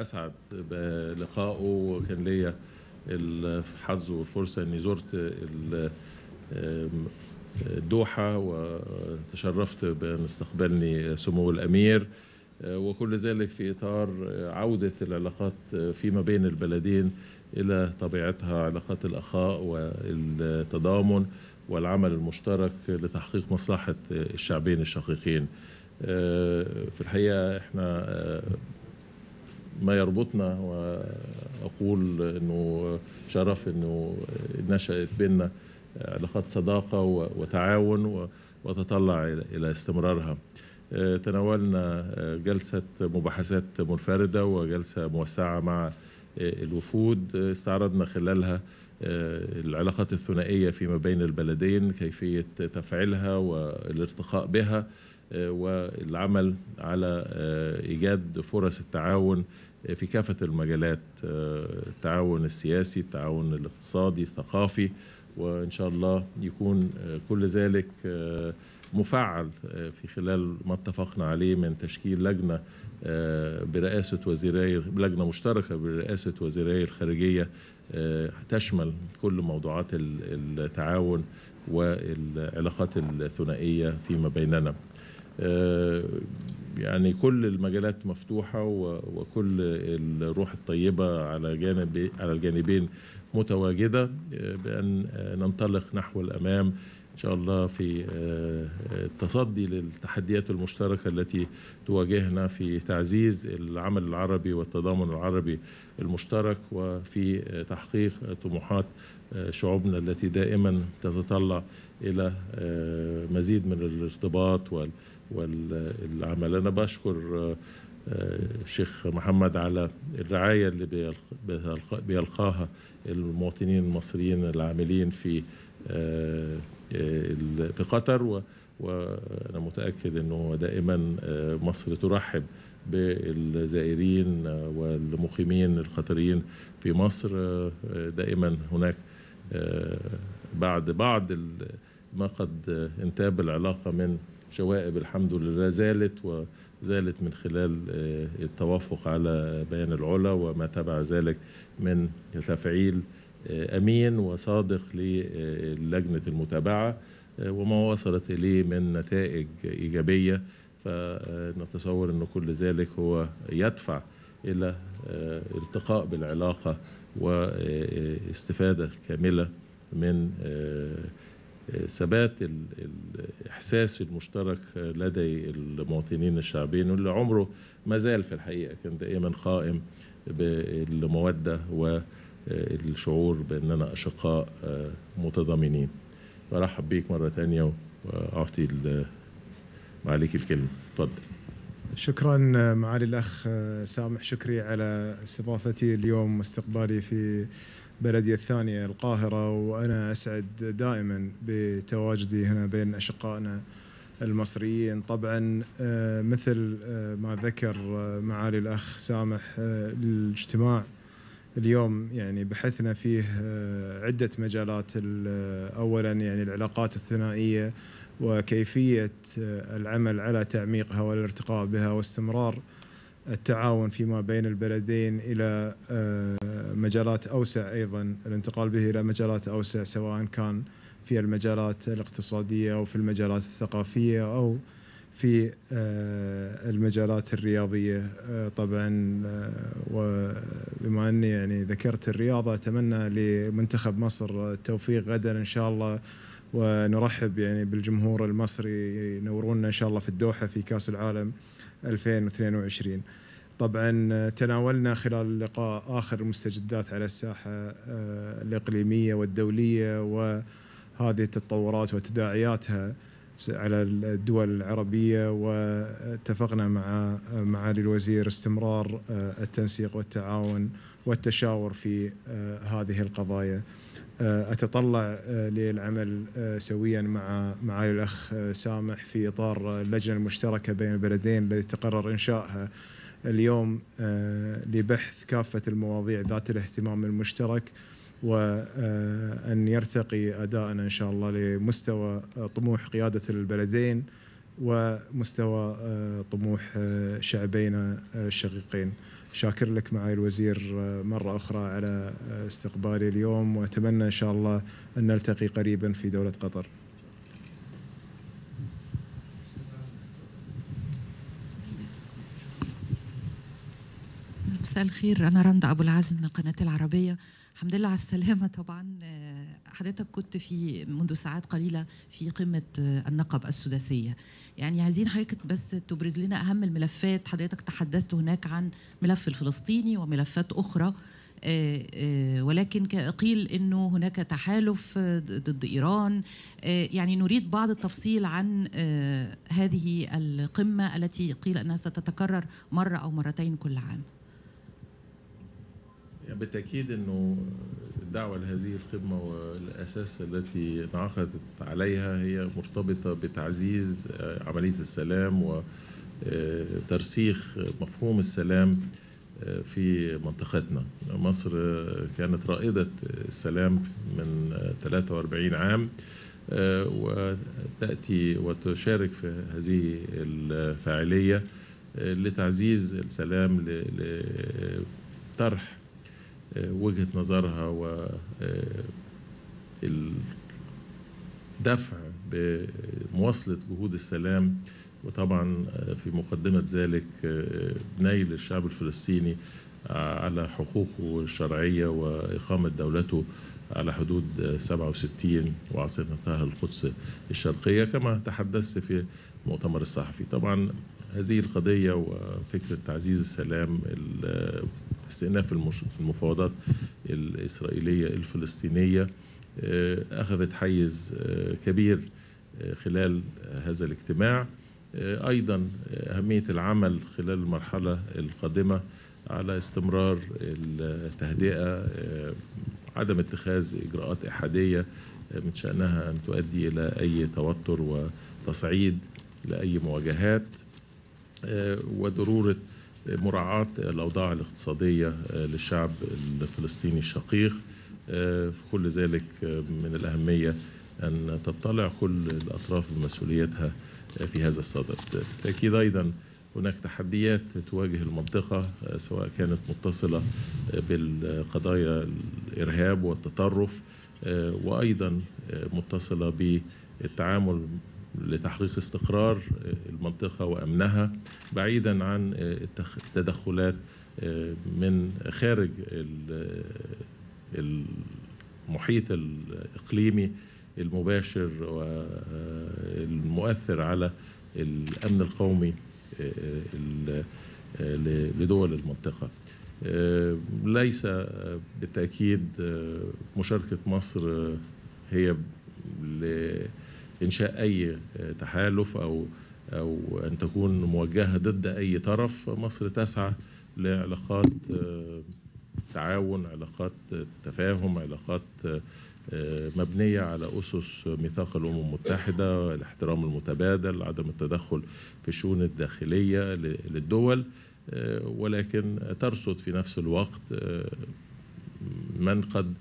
اسعد بلقائه وكان ليا الحظ والفرصه اني زرت الدوحه وتشرفت بان استقبلني سمو الامير وكل ذلك في اطار عوده العلاقات فيما بين البلدين الى طبيعتها علاقات الاخاء والتضامن والعمل المشترك لتحقيق مصلحه الشعبين الشقيقين آه، في الحقيقه احنا آه، ما يربطنا واقول انه شرف انه نشات بيننا علاقات صداقه وتعاون واتطلع الى استمرارها. آه، تناولنا آه، جلسه مباحثات منفرده وجلسه موسعه مع آه، الوفود استعرضنا خلالها العلاقات الثنائيه فيما بين البلدين كيفيه تفعيلها والارتقاء بها والعمل على ايجاد فرص التعاون في كافة المجالات آه، التعاون السياسي التعاون الاقتصادي الثقافي وإن شاء الله يكون آه، كل ذلك آه، مفعل في خلال ما اتفقنا عليه من تشكيل لجنة برئاسة وزيري لجنة مشتركة برئاسة وزيري الخارجية تشمل كل موضوعات التعاون والعلاقات الثنائية فيما بيننا يعني كل المجالات مفتوحة وكل الروح الطيبة على جانب على الجانبين متواجدة بأن ننطلق نحو الأمام إن شاء الله في آه، التصدي للتحديات المشتركة التي تواجهنا في تعزيز العمل العربي والتضامن العربي المشترك وفي آه، تحقيق طموحات آه، شعوبنا التي دائما تتطلع إلى مزيد من الارتباط وال والعمل أنا بشكر آه، الشيخ محمد على الرعاية اللي بيلقاها المواطنين المصريين العاملين في آه، في قطر وأنا متأكد أنه دائما آه، مصر ترحب بالزائرين والمقيمين القطريين في مصر دائما هناك بعد بعض ما قد انتاب العلاقة من شوائب الحمد لله زالت وزالت من خلال آه، التوافق على بيان العلا وما تبع ذلك من تفعيل آه، امين وصادق للجنه المتابعه آه، وما وصلت اليه من نتائج ايجابيه فنتصور ان كل ذلك هو يدفع الى التقاء بالعلاقه واستفاده كامله من ثبات الإحساس المشترك لدي المواطنين الشعبيين واللي عمره ما زال في الحقيقة كان دائما قائم بالمودة والشعور بأننا أشقاء آه، متضامنين برحب بيك مرة ثانيه وأعطي معاليك الكلمة اتفضل شكرا آه، معالي الأخ آه، سامح شكري على استضافتي اليوم واستقبالي في بلدي الثانية القاهرة وأنا أسعد دائما بتواجدي هنا بين أشقائنا المصريين طبعا آه، مثل آه، ما ذكر آه، معالي الأخ سامح الاجتماع اليوم يعني بحثنا فيه عدة مجالات أولا يعني العلاقات الثنائية وكيفية العمل على تعميقها والارتقاء بها واستمرار التعاون فيما بين البلدين الى آه، مجالات اوسع ايضا الانتقال به الى مجالات اوسع سواء كان في المجالات الاقتصاديه او في المجالات الثقافيه او في آه، المجالات الرياضيه آه، طبعا وبما اني يعني ذكرت الرياضه اتمنى لمنتخب مصر التوفيق غدا ان شاء الله ونرحب يعني بالجمهور المصري ينورونا ان شاء الله في الدوحه في كاس العالم 2022 طبعا آه، تناولنا خلال اللقاء آخر المستجدات على الساحة آه، الإقليمية والدولية وهذه التطورات وتداعياتها على الدول العربية واتفقنا مع آه، معالي الوزير استمرار التنسيق والتعاون والتشاور في هذه القضايا أتطلع للعمل سويا مع معالي الأخ سامح في إطار اللجنة المشتركة بين البلدين التي تقرر إنشائها اليوم آه، لبحث كافة المواضيع ذات الاهتمام المشترك وأن آه، يرتقي أداءنا إن شاء الله لمستوى آه، طموح قيادة البلدين ومستوى طموح شعبينا الشقيقين شاكر لك معالي الوزير مرة أخرى على استقبالي اليوم وأتمنى إن شاء الله أن نلتقي قريبا في دولة قطر مساء الخير أنا رندا أبو العزم من قناة العربية الحمد لله على السلامة طبعا آه، حضرتك كنت في منذ ساعات قليلة في قمة آه، النقب السداسية يعني عايزين حضرتك بس تبرز لنا أهم الملفات حضرتك تحدثت هناك عن ملف الفلسطيني وملفات أخرى آه، ولكن قيل انه هناك تحالف ضد ايران يعني نريد بعض التفصيل عن هذه القمه التي قيل انها ستتكرر مره او مرتين كل عام. يعني بالتأكيد أنه الدعوة لهذه الخدمة والأساس التي انعقدت عليها هي مرتبطة بتعزيز آه، عملية السلام وترسيخ آه، مفهوم السلام آه، في منطقتنا مصر كانت رائدة السلام من 43 عام وتأتي وتشارك في هذه الفاعلية لتعزيز السلام لطرح وجهه نظرها و آه، الدفع بمواصله جهود السلام وطبعا آه، في مقدمه ذلك آه، نيل الشعب الفلسطيني على حقوقه الشرعيه واقامه دولته على حدود 67 وعاصمتها القدس الشرقيه كما تحدثت في المؤتمر الصحفي طبعا هذه القضيه وفكره تعزيز السلام استئناف المفاوضات الإسرائيلية الفلسطينية آه، أخذت حيز آه، كبير آه، خلال هذا الاجتماع أيضا أهمية العمل خلال المرحلة القادمة على استمرار التهدئة عدم اتخاذ إجراءات إحادية من شأنها أن تؤدي إلى أي توتر وتصعيد لأي مواجهات وضرورة مراعاة الأوضاع الاقتصادية آه، للشعب الفلسطيني الشقيق آه، كل ذلك آه، من الأهمية أن تطلع كل الأطراف بمسؤوليتها في هذا الصدد بالتأكيد أيضا هناك تحديات تواجه المنطقة سواء كانت متصلة بالقضايا الإرهاب والتطرف وأيضا متصلة بالتعامل لتحقيق استقرار المنطقة وأمنها بعيدا عن التدخلات من خارج المحيط الإقليمي المباشر والمؤثر على الأمن القومي لدول المنطقة ليس بالتأكيد مشاركة مصر هي انشاء اي آه، تحالف او او ان تكون موجهه ضد اي طرف مصر تسعى لعلاقات آه، تعاون علاقات تفاهم علاقات آه، مبنية على أسس ميثاق الأمم المتحدة الاحترام المتبادل عدم التدخل في الشؤون الداخلية للدول ولكن ترصد في نفس الوقت من قد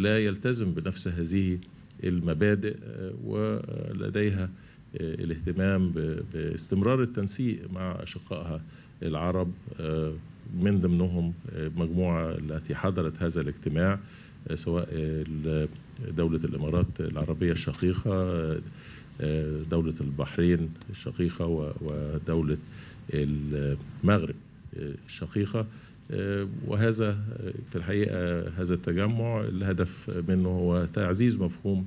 لا يلتزم بنفس هذه المبادئ آه، ولديها آه، الاهتمام باستمرار التنسيق مع أشقائها العرب آه، من ضمنهم مجموعة التي حضرت هذا الاجتماع سواء دولة الإمارات العربية الشقيقة دولة البحرين الشقيقة ودولة المغرب الشقيقة آه، وهذا آه، في الحقيقة هذا التجمع الهدف منه هو تعزيز مفهوم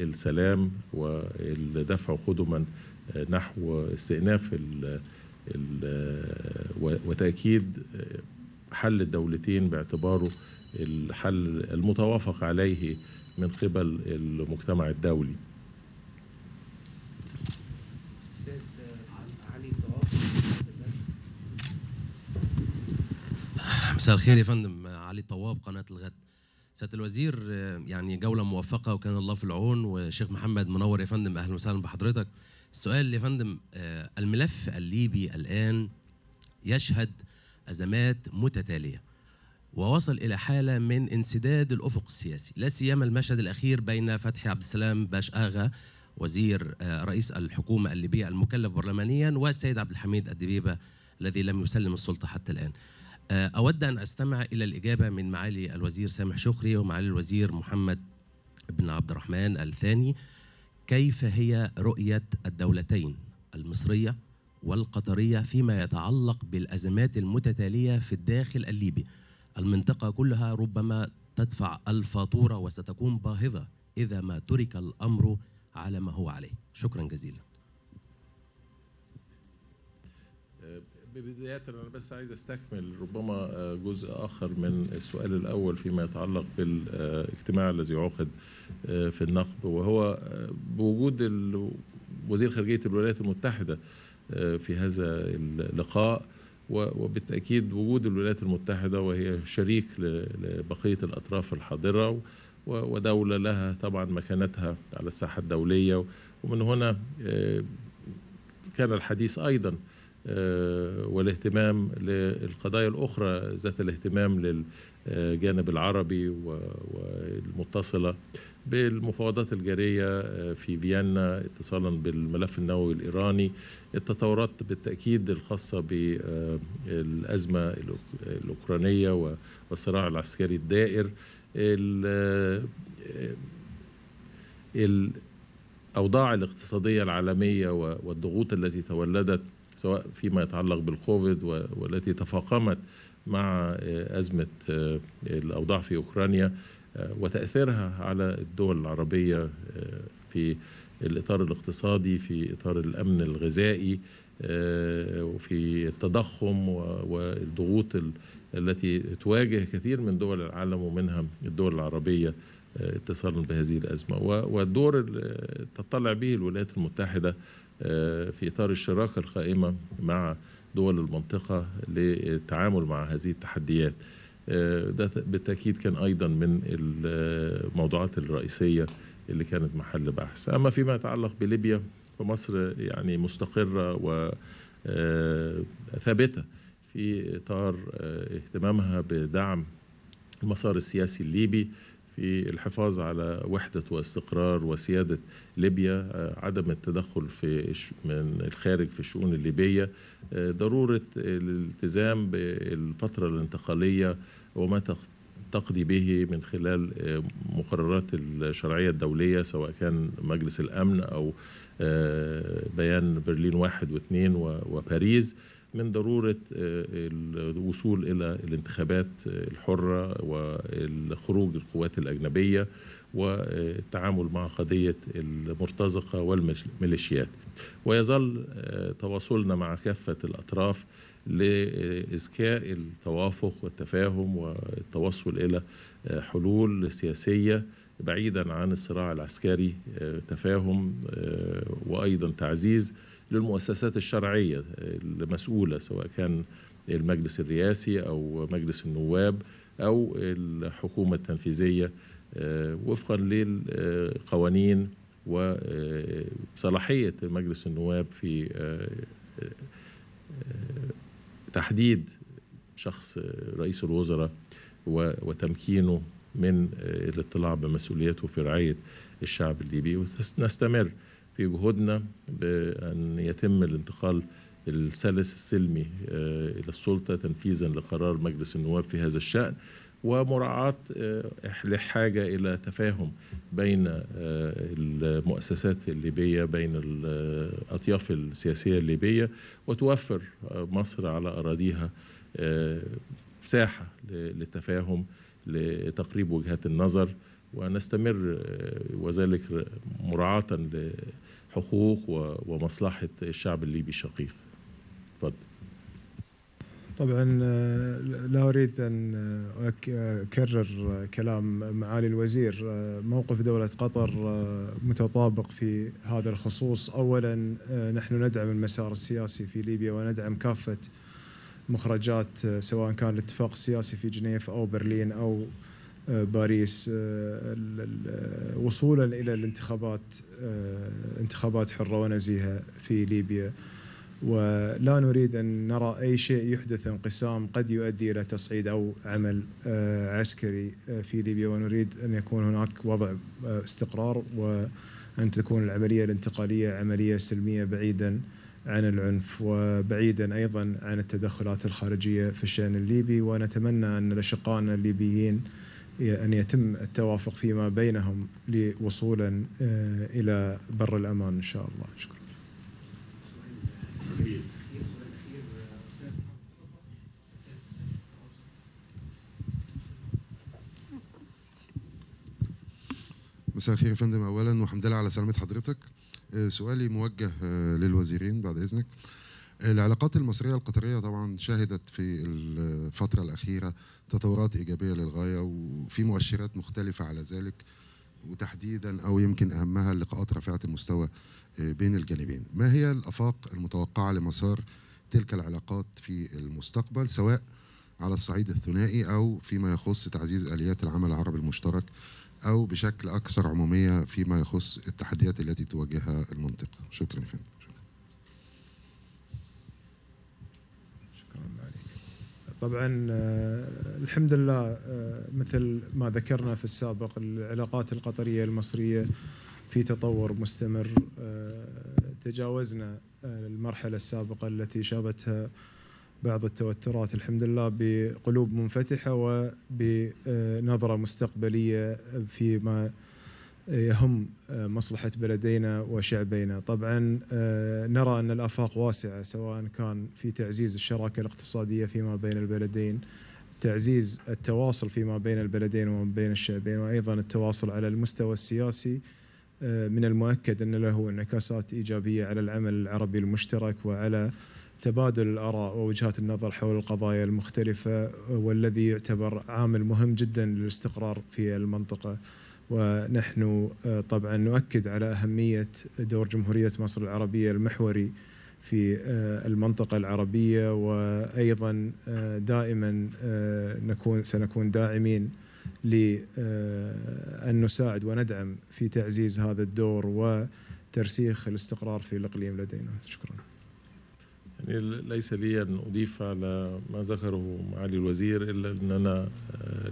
السلام والدفع قدما آه، نحو استئناف وتأكيد حل الدولتين باعتباره الحل المتوافق عليه من قبل المجتمع الدولي مساء الخير يا فندم علي طواب قناه الغد سياده الوزير يعني جوله موفقه وكان الله في العون وشيخ محمد منور يا فندم اهلا وسهلا بحضرتك السؤال يا فندم آه، الملف الليبي الان يشهد ازمات متتاليه ووصل الى حاله من انسداد الافق السياسي لا سيما المشهد الاخير بين فتحي عبد السلام باش اغا وزير آه، رئيس الحكومه الليبيه المكلف برلمانيا والسيد عبد الحميد الدبيبه الذي لم يسلم السلطه حتى الان آه، أود أن أستمع إلى الإجابة من معالي الوزير سامح شخري ومعالي الوزير محمد بن عبد الرحمن الثاني كيف هي رؤية الدولتين المصرية والقطرية فيما يتعلق بالأزمات المتتالية في الداخل الليبي المنطقة كلها ربما تدفع الفاتورة وستكون باهظة إذا ما ترك الأمر على ما هو عليه شكرا جزيلا بداية أنا بس عايز أستكمل ربما آه، جزء آخر من السؤال الأول فيما يتعلق بالاجتماع الذي عقد آه، في النقب وهو آه، بوجود وزير خارجية الولايات المتحدة في هذا اللقاء وبالتأكيد وجود الولايات المتحدة وهي شريك لبقية الأطراف الحاضرة ودولة لها طبعا مكانتها على الساحة الدولية ومن هنا كان الحديث أيضا آه، والاهتمام للقضايا الأخرى ذات الاهتمام للجانب العربي والمتصلة بالمفاوضات الجارية آه، في فيينا اتصالا بالملف النووي الإيراني التطورات بالتأكيد الخاصة بالأزمة آه، الأوكرانية والصراع العسكري الدائر الأوضاع الاقتصادية العالمية والضغوط التي تولدت سواء فيما يتعلق بالكوفيد والتي تفاقمت مع آه، أزمة آه، الأوضاع في أوكرانيا آه، وتأثيرها على الدول العربية في الإطار الاقتصادي في إطار الأمن الغذائي وفي التضخم والضغوط التي تواجه كثير من دول العالم ومنها الدول العربية اتصالا بهذه الأزمة والدور تطلع به الولايات المتحدة آه، في إطار الشراكة القائمة مع دول المنطقة للتعامل مع هذه التحديات آه، ده بالتأكيد كان أيضا من الموضوعات الرئيسية اللي كانت محل بحث أما فيما يتعلق بليبيا فمصر يعني مستقرة وثابتة آه، في إطار اهتمامها بدعم المسار السياسي الليبي في الحفاظ على وحدة واستقرار وسيادة ليبيا آه، عدم التدخل في من الخارج في الشؤون الليبية آه، ضرورة الالتزام بالفترة الانتقالية وما تقضي به من خلال آه، مقررات الشرعية الدولية سواء كان مجلس الأمن أو بيان برلين واحد واثنين وباريس من ضروره آه، الوصول الى الانتخابات آه، الحره والخروج القوات الاجنبيه والتعامل مع قضيه المرتزقه والميليشيات ويظل آه، تواصلنا مع كافه الاطراف لإزكاء التوافق والتفاهم والتوصل إلى حلول سياسية بعيدا عن الصراع العسكري تفاهم وأيضا تعزيز للمؤسسات الشرعية المسؤولة سواء كان المجلس الرئاسي أو مجلس النواب أو الحكومة التنفيذية آه، وفقا للقوانين وصلاحية مجلس النواب في آه، آه، تحديد شخص رئيس الوزراء وتمكينه من الاطلاع بمسؤوليته في رعاية الشعب الليبي ونستمر في جهودنا بأن يتم الانتقال السلس السلمي آه، إلى السلطة تنفيذا لقرار مجلس النواب في هذا الشأن ومراعاة آه، لحاجة إلى تفاهم بين آه، المؤسسات الليبية بين الأطياف السياسية الليبية وتوفر مصر على أراضيها ساحة للتفاهم لتقريب وجهات النظر ونستمر وذلك مراعاة حقوق ومصلحة الشعب الليبي الشقيق تفضل طبعا آه، لا اريد ان آه، اكرر كلام معالي الوزير آه، موقف دوله قطر متطابق في هذا الخصوص اولا نحن ندعم المسار السياسي في ليبيا وندعم كافه مخرجات سواء كان الاتفاق السياسي في جنيف او برلين او باريس آه، آه، وصولا الى الانتخابات آه، انتخابات حره ونزيهه في ليبيا ولا نريد ان نرى اي شيء يحدث انقسام قد يؤدي الى تصعيد او عمل عسكري في ليبيا ونريد ان يكون هناك وضع استقرار وان تكون العمليه الانتقاليه عمليه سلميه بعيدا عن العنف وبعيدا ايضا عن التدخلات الخارجيه في الشان الليبي ونتمنى ان اشقائنا الليبيين أن يتم التوافق فيما بينهم لوصولا آه، إلى بر الأمان إن شاء الله شكرا مساء الخير يا فندم اولا وحمد لله على سلامه حضرتك آه، سؤالي موجه آه، للوزيرين بعد اذنك العلاقات المصرية القطرية طبعا شهدت في الفترة الأخيرة تطورات إيجابية للغاية وفي مؤشرات مختلفة على ذلك وتحديدا أو يمكن أهمها اللقاءات رفيعة المستوى آه، بين الجانبين ما هي الأفاق المتوقعة لمسار تلك العلاقات في المستقبل سواء على الصعيد الثنائي أو فيما يخص تعزيز آليات العمل العربي المشترك أو بشكل أكثر عمومية فيما يخص التحديات التي تواجهها المنطقة شكرا فندم طبعا آه، الحمد لله آه، مثل ما ذكرنا في السابق العلاقات القطرية المصرية في تطور مستمر آه، تجاوزنا المرحلة السابقة التي شابتها بعض التوترات الحمد لله بقلوب منفتحة وبنظرة مستقبلية فيما يهم آه، مصلحة بلدينا وشعبينا طبعا آه، نرى أن الأفاق واسعة سواء كان في تعزيز الشراكة الاقتصادية فيما بين البلدين تعزيز التواصل فيما بين البلدين وما بين الشعبين وأيضا التواصل على المستوى السياسي آه، من المؤكد أن له انعكاسات إيجابية على العمل العربي المشترك وعلى تبادل الآراء ووجهات النظر حول القضايا المختلفة والذي يعتبر عامل مهم جدا للاستقرار في المنطقة ونحن آه، طبعا نؤكد على أهمية دور جمهورية مصر العربية المحوري في آه، المنطقة العربية وأيضا آه، دائما نكون سنكون داعمين لأن نساعد وندعم في تعزيز هذا الدور وترسيخ الاستقرار في الإقليم لدينا شكرا يعني ليس لي أن أضيف على ما ذكره معالي الوزير إلا أننا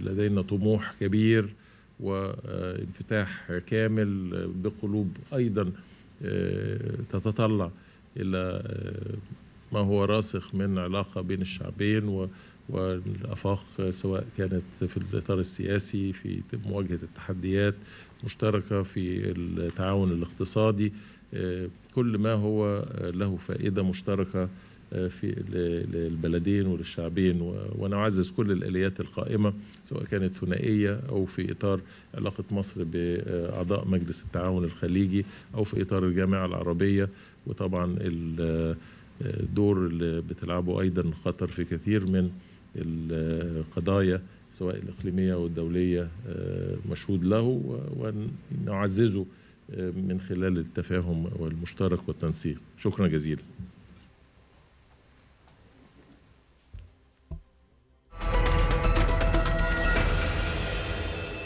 لدينا طموح كبير وانفتاح كامل بقلوب أيضا آه، تتطلع إلى آه، ما هو راسخ من علاقة بين الشعبين والآفاق سواء كانت في الإطار السياسي في مواجهة التحديات مشتركة في التعاون الاقتصادي آه، كل ما هو له فائدة مشتركة آه، في للبلدين وللشعبين وانا اعزز كل الاليات القائمه سواء كانت ثنائيه او في اطار علاقه مصر باعضاء مجلس التعاون الخليجي او في اطار الجامعه العربيه وطبعا الدور آه، اللي بتلعبه ايضا قطر في كثير من القضايا سواء الاقليميه والدوليه آه، مشهود له ونعززه من خلال التفاهم والمشترك والتنسيق شكرا جزيلا